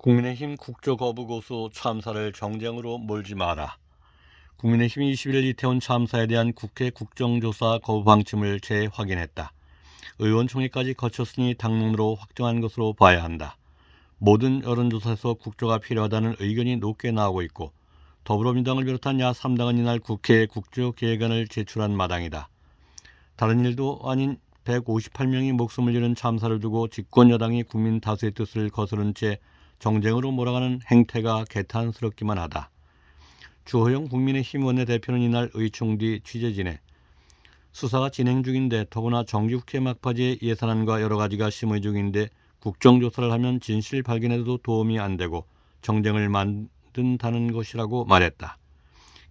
국민의힘 국조거부고수 참사를 정쟁으로 몰지 마라. 국민의힘 이 21일 이태원 참사에 대한 국회 국정조사 거부 방침을 재확인했다. 의원총회까지 거쳤으니 당론으로 확정한 것으로 봐야 한다. 모든 여론조사에서 국조가 필요하다는 의견이 높게 나오고 있고 더불어민당을 비롯한 야3당은 이날 국회 에 국조계획안을 제출한 마당이다. 다른 일도 아닌 158명이 목숨을 잃은 참사를 두고 집권여당이 국민 다수의 뜻을 거스른 채 정쟁으로 몰아가는 행태가 개탄스럽기만 하다. 주호영 국민의힘 원내대표는 이날 의총 뒤 취재진에 수사가 진행 중인데 더구나 정기국회 막바지에 예산안과 여러 가지가 심의 중인데 국정조사를 하면 진실 발견에도 도움이 안 되고 정쟁을 만든다는 것이라고 말했다.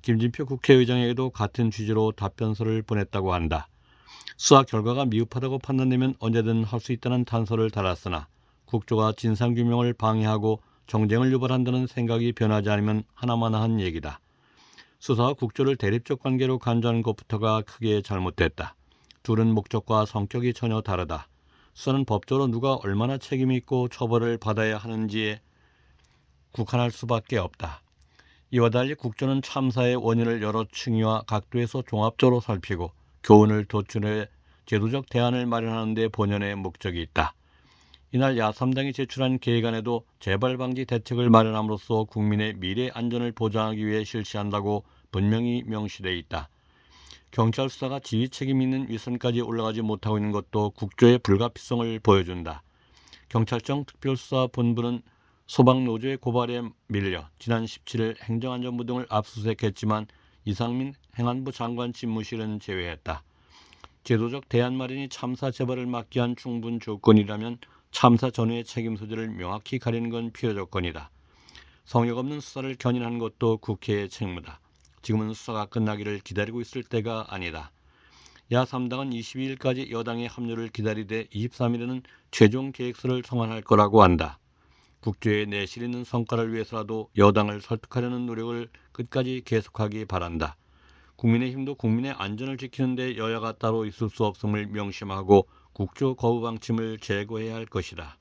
김진표 국회의장에게도 같은 취지로 답변서를 보냈다고 한다. 수사 결과가 미흡하다고 판단되면 언제든 할 수 있다는 단서를 달았으나 국조가 진상규명을 방해하고 정쟁을 유발한다는 생각이 변하지 않으면 하나만한 얘기다. 수사와 국조를 대립적 관계로 간주하는 것부터가 크게 잘못됐다. 둘은 목적과 성격이 전혀 다르다. 수사는 법조로 누가 얼마나 책임이 있고 처벌을 받아야 하는지에 국한할 수밖에 없다. 이와 달리 국조는 참사의 원인을 여러 층위와 각도에서 종합적으로 살피고 교훈을 도출해 제도적 대안을 마련하는 데 본연의 목적이 있다. 이날 야3당이 제출한 계획안에도 재발 방지 대책을 마련함으로써 국민의 미래 안전을 보장하기 위해 실시한다고 분명히 명시돼 있다. 경찰 수사가 지휘 책임 있는 위선까지 올라가지 못하고 있는 것도 국조의 불가피성을 보여준다. 경찰청 특별수사본부는 소방노조의 고발에 밀려 지난 17일 행정안전부 등을 압수수색했지만 이상민 행안부 장관 집무실은 제외했다. 제도적 대안 마련이 참사 재발을 막기 위한 충분 조건이라면 참사 전후의 책임 소재를 명확히 가리는 건 필요 조건이다. 성역 없는 수사를 견인한 것도 국회의 책무다. 지금은 수사가 끝나기를 기다리고 있을 때가 아니다. 야3당은 22일까지 여당의 합류를 기다리되 23일에는 최종 계획서를 성안할 거라고 한다. 국조에 내실 있는 성과를 위해서라도 여당을 설득하려는 노력을 끝까지 계속하기 바란다. 국민의힘도 국민의 안전을 지키는데 여야가 따로 있을 수 없음을 명심하고 국조 거부 방침을 제고해야 할 것이다.